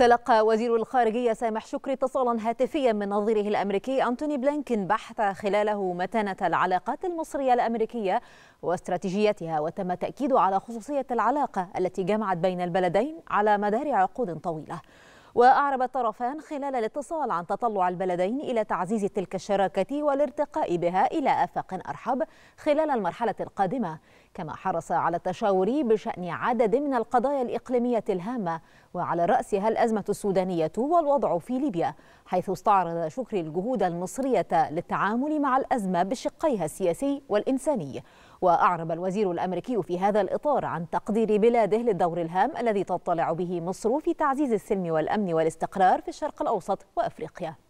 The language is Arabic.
تلقى وزير الخارجية سامح شكري اتصالا هاتفيا من نظيره الأمريكي أنتوني بلينكين بحث خلاله متانة العلاقات المصرية الأمريكية واستراتيجيتها وتم التأكيد على خصوصية العلاقة التي جمعت بين البلدين على مدار عقود طويلة وأعرب الطرفان خلال الاتصال عن تطلع البلدين إلى تعزيز تلك الشراكة والارتقاء بها إلى آفاق أرحب خلال المرحلة القادمة كما حرص على التشاور بشأن عدد من القضايا الإقليمية الهامة وعلى رأسها الأزمة السودانية والوضع في ليبيا حيث استعرض شكري الجهود المصرية للتعامل مع الأزمة بشقيها السياسي والإنساني وأعرب الوزير الأمريكي في هذا الإطار عن تقدير بلاده للدور الهام الذي تطلع به مصر في تعزيز السلم والأمن والاستقرار في الشرق الأوسط وأفريقيا